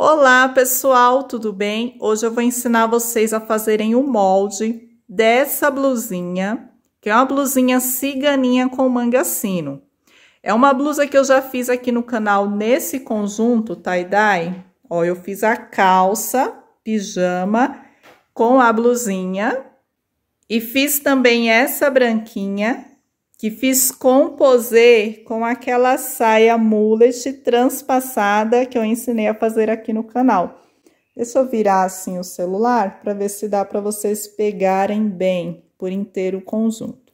Olá pessoal, tudo bem? Hoje eu vou ensinar vocês a fazerem o molde dessa blusinha, que é uma blusinha ciganinha com manga sino. É uma blusa que eu já fiz aqui no canal nesse conjunto tie-dye. Ó, eu fiz a calça, pijama, com a blusinha. E fiz também essa branquinha, que fiz composer com aquela saia mullet transpassada que eu ensinei a fazer aqui no canal. Deixa eu virar assim o celular para ver se dá para vocês pegarem bem por inteiro o conjunto.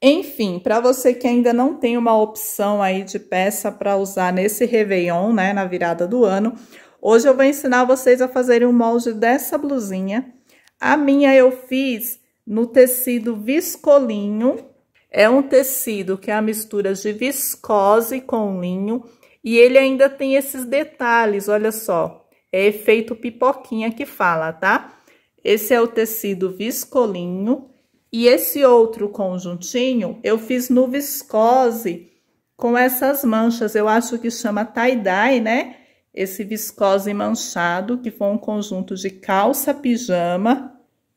Enfim, para você que ainda não tem uma opção aí de peça para usar nesse Réveillon, né, na virada do ano, hoje eu vou ensinar vocês a fazerem um molde dessa blusinha. A minha eu fiz no tecido viscolinho, é um tecido que é a mistura de viscose com linho e ele ainda tem esses detalhes, olha só. É efeito pipoquinha que fala, tá? Esse é o tecido viscolinho e esse outro conjuntinho eu fiz no viscose com essas manchas. Eu acho que chama tie-dye, né? Esse viscose manchado, que foi um conjunto de calça pijama.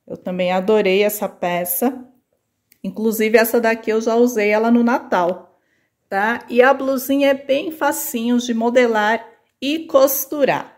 Eu também adorei essa peça. Inclusive, essa daqui eu já usei ela no Natal, tá? E a blusinha é bem facinho de modelar e costurar.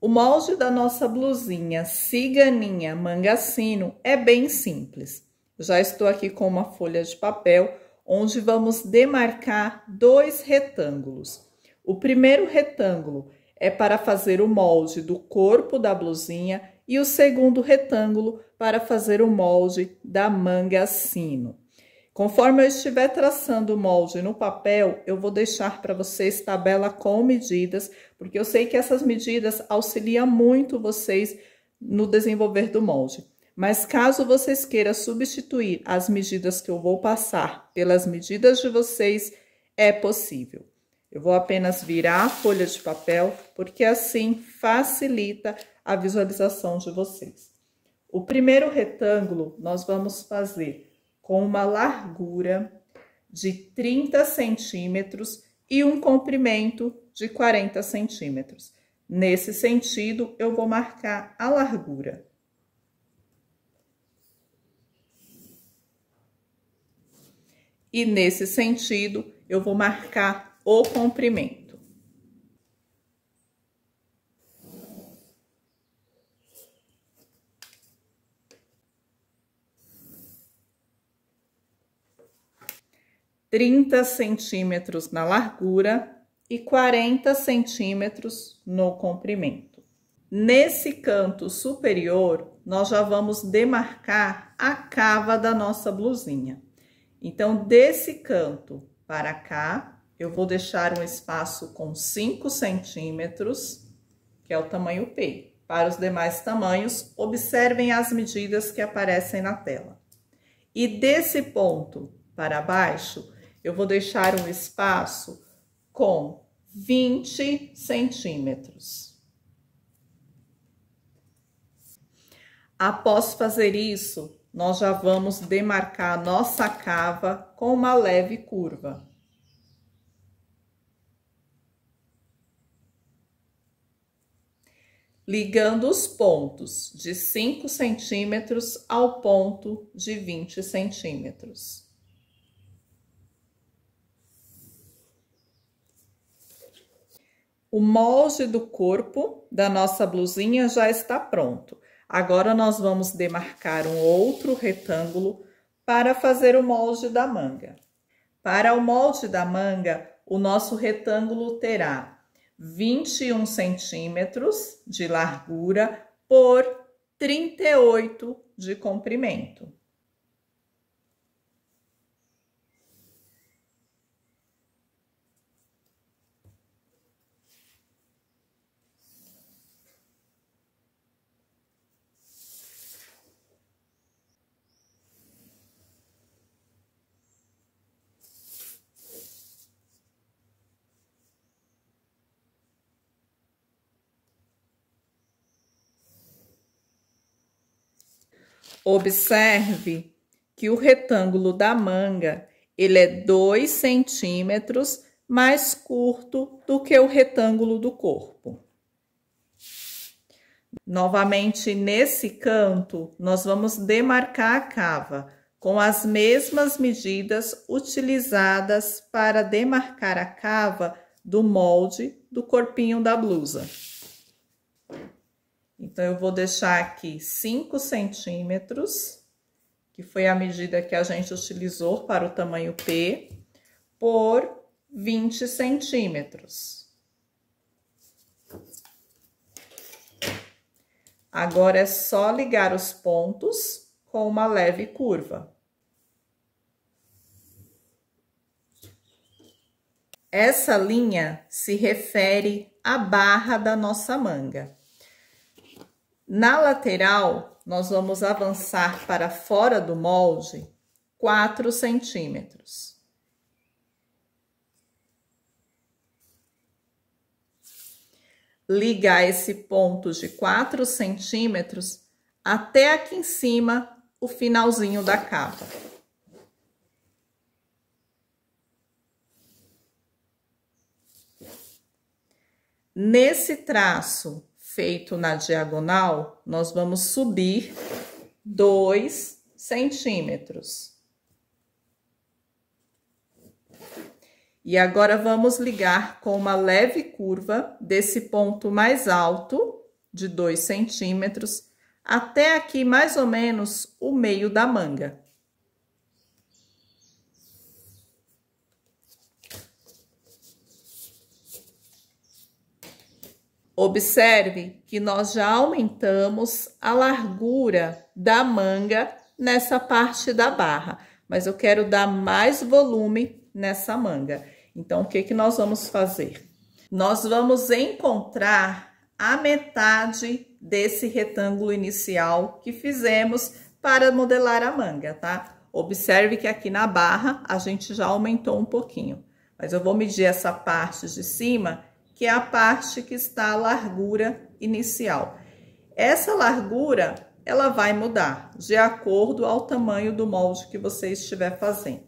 O molde da nossa blusinha ciganinha mangacino, é bem simples. Já estou aqui com uma folha de papel onde vamos demarcar dois retângulos. O primeiro retângulo é para fazer o molde do corpo da blusinha e o segundo retângulo para fazer o molde da manga sino. Conforme eu estiver traçando o molde no papel, eu vou deixar para vocês tabela com medidas, porque eu sei que essas medidas auxiliam muito vocês no desenvolver do molde. Mas caso vocês queiram substituir as medidas que eu vou passar pelas medidas de vocês, é possível. Eu vou apenas virar a folha de papel, porque assim facilita a visualização de vocês. O primeiro retângulo nós vamos fazer com uma largura de 30 centímetros e um comprimento de 40 centímetros. Nesse sentido, eu vou marcar a largura. e nesse sentido eu vou marcar o comprimento. Trinta centímetros na largura e 40 centímetros no comprimento. Nesse canto superior, nós já vamos demarcar a cava da nossa blusinha. Então, desse canto para cá, eu vou deixar um espaço com 5 centímetros, que é o tamanho P. Para os demais tamanhos, observem as medidas que aparecem na tela. E desse ponto para baixo, eu vou deixar um espaço com 20 centímetros. Após fazer isso, nós já vamos demarcar a nossa cava com uma leve curva. Ligando os pontos de 5 centímetros ao ponto de 20 centímetros. O molde do corpo da nossa blusinha já está pronto. Agora, nós vamos demarcar um outro retângulo para fazer o molde da manga. Para o molde da manga, o nosso retângulo terá 21 centímetros de largura por 38 de comprimento. Observe que o retângulo da manga ele é 2 centímetros mais curto do que o retângulo do corpo. Novamente, nesse canto, nós vamos demarcar a cava com as mesmas medidas utilizadas para demarcar a cava do molde do corpinho da blusa. Então, eu vou deixar aqui 5 centímetros, que foi a medida que a gente utilizou para o tamanho P, por 20 centímetros. Agora, é só ligar os pontos com uma leve curva. Essa linha se refere à barra da nossa manga. Na lateral, nós vamos avançar para fora do molde 4 centímetros. Ligar esse ponto de 4 centímetros até aqui em cima, o finalzinho da capa. Nesse traço feito na diagonal, nós vamos subir 2 centímetros. E agora vamos ligar com uma leve curva desse ponto mais alto, de 2 centímetros, até aqui mais ou menos o meio da manga. Observe que nós já aumentamos a largura da manga nessa parte da barra, mas eu quero dar mais volume nessa manga. Então, o que, que nós vamos fazer? Nós vamos encontrar a metade desse retângulo inicial que fizemos para modelar a manga, tá? Observe que aqui na barra a gente já aumentou um pouquinho, mas eu vou medir essa parte de cima que é a parte que está a largura inicial. Essa largura, ela vai mudar de acordo ao tamanho do molde que você estiver fazendo.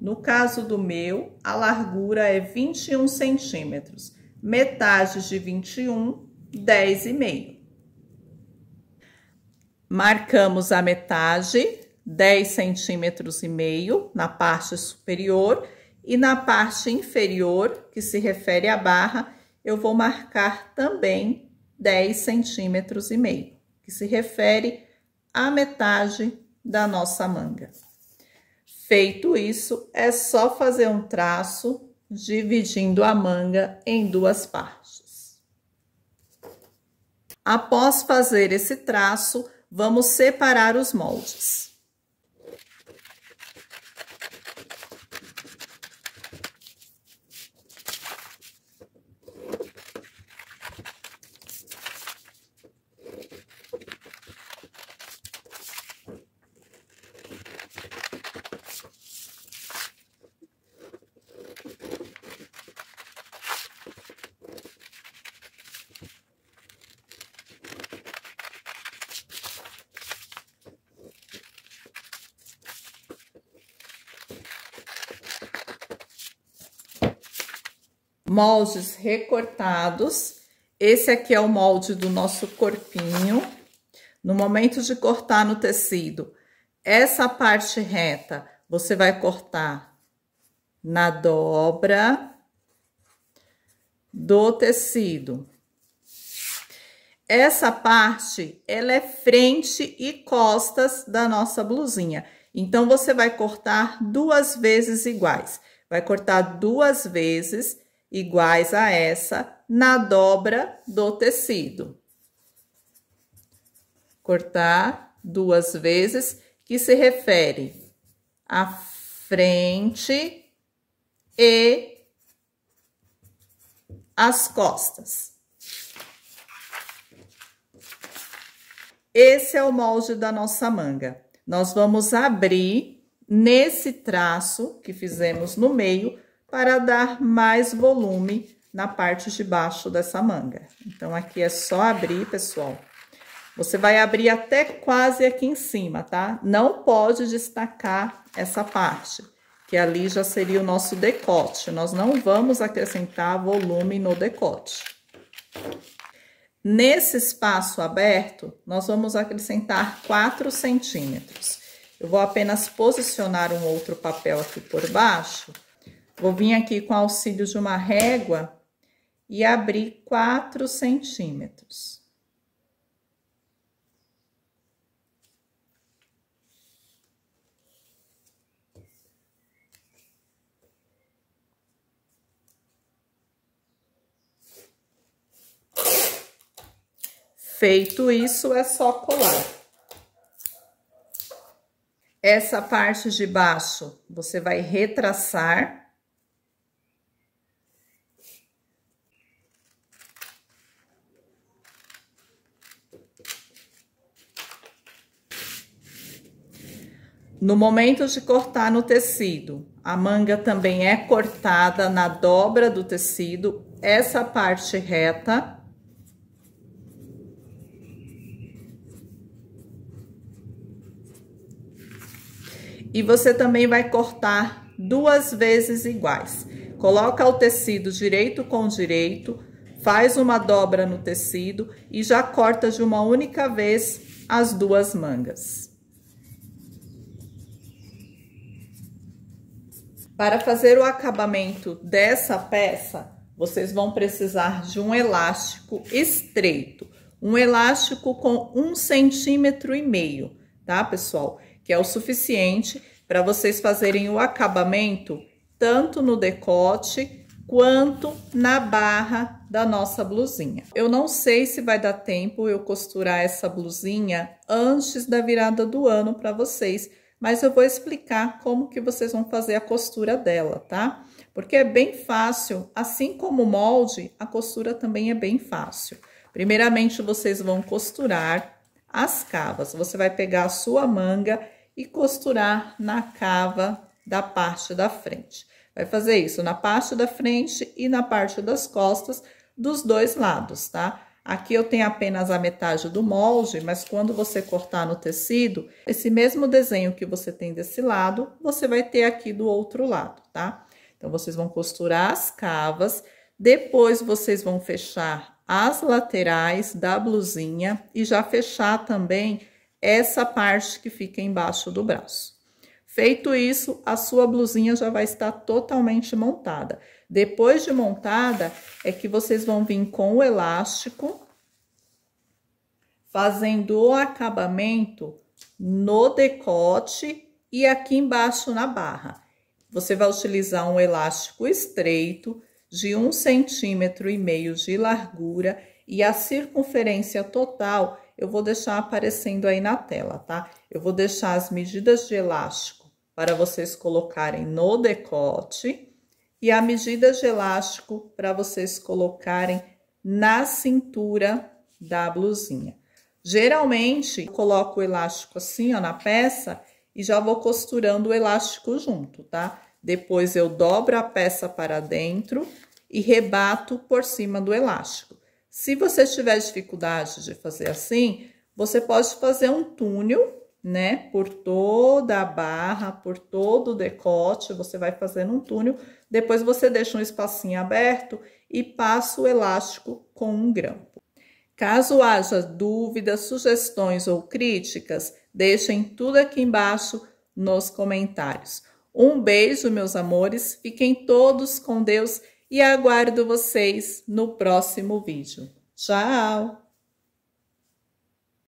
No caso do meu, a largura é 21 centímetros, metade de 21, 10,5. Marcamos a metade, 10 centímetros e meio na parte superior e na parte inferior, que se refere à barra, eu vou marcar também 10 centímetros e meio, que se refere à metade da nossa manga. Feito isso, é só fazer um traço dividindo a manga em duas partes. Após fazer esse traço, vamos separar os moldes. moldes recortados. Esse aqui é o molde do nosso corpinho. No momento de cortar no tecido, essa parte reta você vai cortar na dobra do tecido. Essa parte, ela é frente e costas da nossa blusinha. Então, você vai cortar duas vezes iguais. Vai cortar duas vezes iguais a essa na dobra do tecido. Cortar duas vezes, que se refere à frente e às costas. Esse é o molde da nossa manga. Nós vamos abrir nesse traço que fizemos no meio para dar mais volume na parte de baixo dessa manga. Então, aqui é só abrir, pessoal. Você vai abrir até quase aqui em cima, tá? Não pode destacar essa parte, que ali já seria o nosso decote. Nós não vamos acrescentar volume no decote. Nesse espaço aberto, nós vamos acrescentar 4 centímetros. Eu vou apenas posicionar um outro papel aqui por baixo Vou vir aqui com auxílio de uma régua e abrir 4 centímetros. Feito isso, é só colar. Essa parte de baixo, você vai retraçar No momento de cortar no tecido, a manga também é cortada na dobra do tecido, essa parte reta. E você também vai cortar duas vezes iguais. Coloca o tecido direito com direito, faz uma dobra no tecido e já corta de uma única vez as duas mangas. Para fazer o acabamento dessa peça, vocês vão precisar de um elástico estreito, um elástico com um centímetro e meio, tá, pessoal? Que é o suficiente para vocês fazerem o acabamento tanto no decote quanto na barra da nossa blusinha. Eu não sei se vai dar tempo eu costurar essa blusinha antes da virada do ano para vocês, mas eu vou explicar como que vocês vão fazer a costura dela, tá? Porque é bem fácil, assim como o molde, a costura também é bem fácil. Primeiramente, vocês vão costurar as cavas. Você vai pegar a sua manga e costurar na cava da parte da frente. Vai fazer isso na parte da frente e na parte das costas dos dois lados, tá? Aqui eu tenho apenas a metade do molde, mas quando você cortar no tecido, esse mesmo desenho que você tem desse lado, você vai ter aqui do outro lado, tá? Então, vocês vão costurar as cavas, depois vocês vão fechar as laterais da blusinha e já fechar também essa parte que fica embaixo do braço. Feito isso, a sua blusinha já vai estar totalmente montada. Depois de montada, é que vocês vão vir com o elástico, fazendo o acabamento no decote e aqui embaixo na barra. Você vai utilizar um elástico estreito de um centímetro e meio de largura e a circunferência total eu vou deixar aparecendo aí na tela, tá? Eu vou deixar as medidas de elástico para vocês colocarem no decote e a medida de elástico para vocês colocarem na cintura da blusinha. Geralmente, coloco o elástico assim, ó, na peça e já vou costurando o elástico junto, tá? Depois eu dobro a peça para dentro e rebato por cima do elástico. Se você tiver dificuldade de fazer assim, você pode fazer um túnel né? Por toda a barra, por todo o decote, você vai fazendo um túnel. Depois você deixa um espacinho aberto e passa o elástico com um grampo. Caso haja dúvidas, sugestões ou críticas, deixem tudo aqui embaixo nos comentários. Um beijo, meus amores, fiquem todos com Deus e aguardo vocês no próximo vídeo. Tchau!